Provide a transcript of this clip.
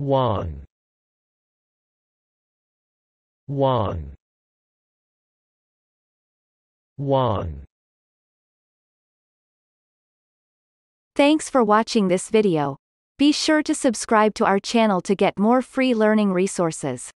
Wang Wang Wang Thanks for watching this video. Be sure to subscribe to our channel to get more free learning resources.